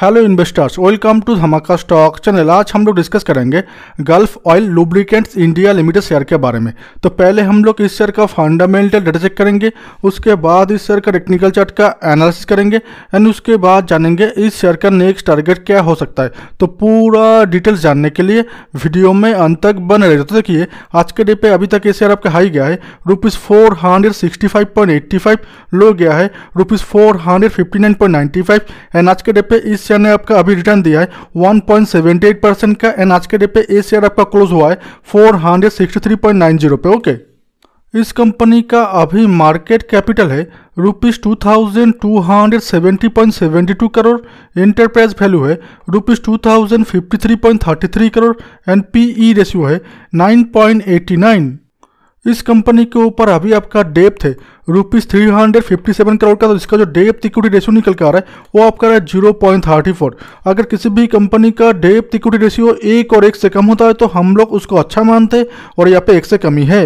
hello investors welcome to Dhamaka stock channel आज हम लोग डिस्कस करेंगे Gulf Oil lubricants India limited share के बारे में तो पहले हम लोग इस शेयर का फंडामेंटल डाटा चेक करेंगे उसके बाद इस शेयर का टेक्निकल चार्ट का एनालिसिस करेंगे एंड उसके बाद जानेंगे इस शेयर का नेक्स्ट टारगेट क्या हो सकता है तो पूरा डिटेल्स जानने के लिए वीडियो में अंत तक बन रहे तो देखिए आज के डे पर अभी तक ये शेयर आपका हाई गया है rupees four hundred sixty five point eighty five low गया है rupees four hundred fifty nine point ninety five and आज के डे पर इस शेयर ने आपका अभी रिटर्न दिया है 1.78 परसेंट का एंड आज के डेट पे ए शेयर आपका क्लोज हुआ है 463.90 पे ओके इस कंपनी का अभी मार्केट कैपिटल है rupees two thousand two hundred seventy point seventy two crore enterprise value है rupees two thousand fifty three point thirty three crore and P E ratio है नाइन पॉइंट एटी नाइन इस company के ऊपर अभी आपका डेप्थ है rupees three hundred fifty seven crore का तो इसका जो डेप्थ इक्विटी रेशियो निकल के आ रहा है वो आपका रहा है जीरो पॉइंट थर्टी फोर अगर किसी भी कंपनी का डेप इक्विटी रेशियो एक और एक से कम होता है तो हम लोग उसको अच्छा मानते हैं और यहाँ पे एक से कमी है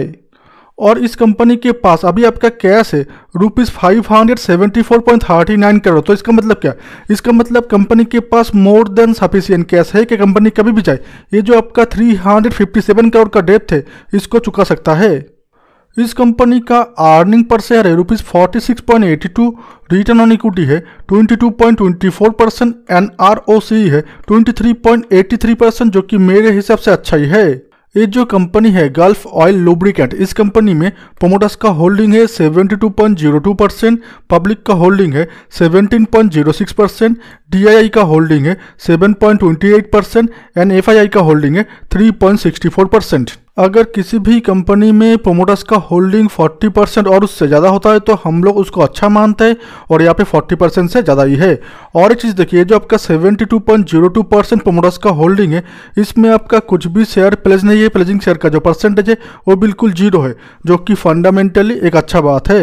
और इस कंपनी के पास अभी आपका कैश है rupees five hundred seventy four point thirty nine crore तो इसका मतलब क्या इसका मतलब कंपनी के पास मोर देन सफिशियंट कैश है कि कंपनी कभी भी जाए ये जो आपका three hundred fifty seven crore का डेप्थ है इसको चुका सकता है इस कंपनी का अर्निंग पर शेयर है rupees forty six point eighty two return on equity है twenty two point twenty four percent and R O C है twenty three point eighty three percent जो कि मेरे हिसाब से अच्छा ही है ये जो कंपनी है गल्फ ऑयल लुब्रिकेंट इस कंपनी में प्रोमोटर्स का होल्डिंग है 72.02 परसेंट पब्लिक का होल्डिंग है 17.06 परसेंट डी का होल्डिंग है 7.28 परसेंट एंड एफ का होल्डिंग है 3.64 परसेंट अगर किसी भी कंपनी में प्रोमोटर्स का होल्डिंग 40 परसेंट और उससे ज़्यादा होता है तो हम लोग उसको अच्छा मानते हैं और यहाँ पे 40 परसेंट से ज़्यादा ही है और एक चीज़ देखिए जो आपका 72.02 परसेंट प्रोमोटर्स का होल्डिंग है इसमें आपका कुछ भी शेयर प्लेज नहीं है प्लेजिंग शेयर का जो परसेंटेज है वो बिल्कुल जीरो है जो कि फंडामेंटली एक अच्छा बात है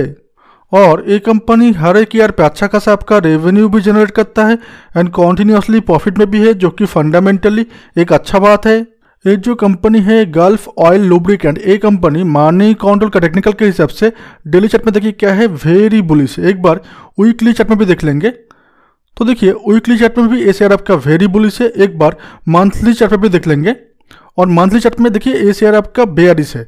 और ये कंपनी हर एक ईयर पे अच्छा खासा आपका रेवेन्यू भी जनरेट करता है एंड कॉन्टीन्यूसली प्रॉफिट में भी है जो कि फंडामेंटली एक अच्छा बात है ये जो कंपनी है गल्फ ऑयल लुब्रिकेंट ये कंपनी मानी कंट्रोल का टेक्निकल के हिसाब से डेली चार्ट में देखिए क्या है वेरी बुलिश एक बार वीकली चार्ट में भी देख लेंगे तो देखिए वीकली चार्ट में भी ए शेयर आपका वेरी बुलिश है एक बार मंथली चार्ट में भी देख लेंगे और मंथली चार्ट में देखिए ए शेयर आपका बेयरिस है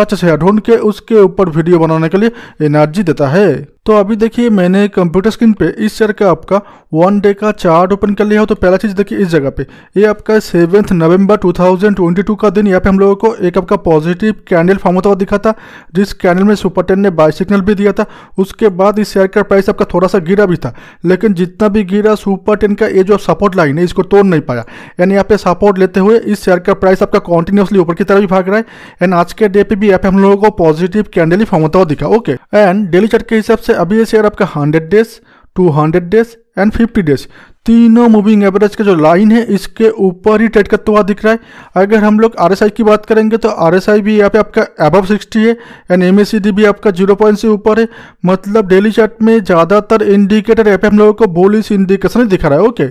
साक्ष्य से ढूंढ के उसके ऊपर वीडियो बनाने के लिए एनर्जी देता है तो अभी देखिए मैंने कंप्यूटर स्क्रीन पे इस शेयर का आपका वन डे का चार्ट ओपन कर लिया हो तो पहला चीज़ देखिए इस जगह पे ये आपका सेवेंथ नवंबर 2022 का दिन यहाँ पे हम लोगों को एक आपका पॉजिटिव कैंडल फॉर्म होता हुआ दिखा था जिस कैंडल में सुपर टेन ने बाय सिग्नल भी दिया था उसके बाद इस शेयर का प्राइस आपका थोड़ा सा गिरा भी था लेकिन जितना भी गिरा सुपर टेन का ये जो सपोर्ट लाइन है इसको तोड़ नहीं पाया यानी यहाँ पे सपोर्ट लेते हुए इस शेयर का प्राइस आपका कॉन्टिन्यूसली ऊपर की तरफ भी भाग रहा है एंड आज के डे पे भी यहाँ पे हम लोगों को पॉजिटिव कैंडल ही फॉर्म होता हुआ दिखा ओके एंड डेली चार्ट के हिसाब से से अभी ये शेयर आपका hundred days two hundred days and fifty days तीनों मूविंग एवरेज का जो लाइन है इसके ऊपर ही ट्रेड करता हुआ दिख रहा है अगर हम लोग आर की बात करेंगे तो आर भी यहाँ पे आपका एबव 60 है एंड एम भी आपका जीरो पॉइंट से ऊपर है मतलब डेली चार्ट में ज़्यादातर इंडिकेटर यहाँ पे हम लोगों को बोलिस इंडिकेशन दिखा रहा है ओके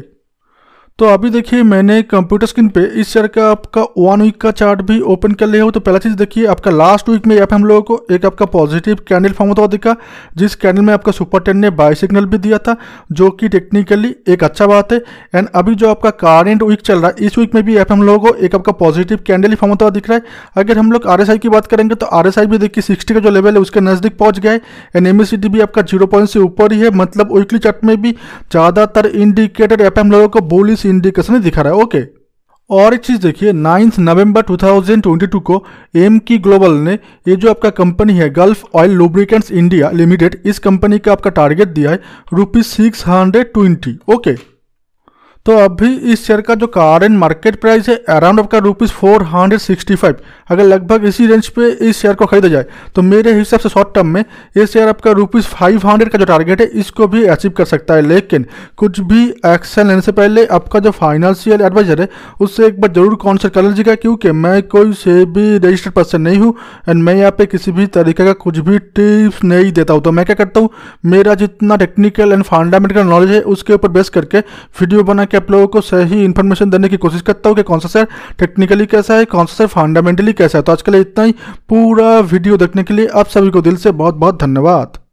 तो अभी देखिए मैंने कंप्यूटर स्क्रीन पे इस शेयर का आपका वन वीक का चार्ट भी ओपन कर लिया हो तो पहला चीज़ देखिए आपका लास्ट वीक में यहाँ पे हम लोगों को एक आपका पॉजिटिव कैंडल फॉर्म होता हुआ दिखा जिस कैंडल में आपका सुपर टेन ने बाय सिग्नल भी दिया था जो कि टेक्निकली एक अच्छा बात है एंड अभी जो आपका कारेंट वीक चल रहा है इस वीक में भी यहाँ हम लोगों को एक आपका पॉजिटिव कैंडल ही फॉर्म होता हुआ दिख रहा है अगर हम लोग आर की बात करेंगे तो आर भी देखिए सिक्सटी का जो लेवल है उसके नज़दीक पहुंच गया है एंड एम भी आपका जीरो से ऊपर ही है मतलब वीकली चार्ट में भी ज़्यादातर इंडिकेटर यहाँ हम लोगों को बोली इंडिकेशन ही दिखा रहा है ओके और एक चीज़ देखिए नाइन्थ नवंबर 2022 को एम की ग्लोबल ने ये जो आपका कंपनी है Gulf Oil lubricants India Limited इस कंपनी का आपका टारगेट दिया है rupees six hundred twenty okay तो अभी इस शेयर का जो कारेंट मार्केट प्राइस है अराउंड आपका rupees four hundred sixty five अगर लगभग इसी रेंज पे इस शेयर को खरीदा जाए तो मेरे हिसाब से शॉर्ट टर्म में ये शेयर आपका रुपीज़ फाइव हंड्रेड का जो टारगेट है इसको भी अचीव कर सकता है लेकिन कुछ भी एक्शन लेने से पहले आपका जो फाइनेंशियल एडवाइजर है उससे एक बार जरूर कॉन्सल्ट कर लीजिएगा क्योंकि मैं कोई से भी रजिस्टर्ड पर्सन नहीं हूँ एंड मैं यहाँ पर किसी भी तरीके का कुछ भी टिप्स नहीं देता हूँ तो मैं क्या करता हूँ मेरा जितना टेक्निकल एंड फंडामेंटल नॉलेज है उसके ऊपर बेस करके वीडियो बना कि आप लोगों को सही इन्फॉर्मेशन देने की कोशिश करता हूँ कि कौन सा शेयर टेक्निकली कैसा है कौन सा शेयर फंडामेंटली कैसा है तो आज के लिए इतना ही पूरा वीडियो देखने के लिए आप सभी को दिल से बहुत बहुत धन्यवाद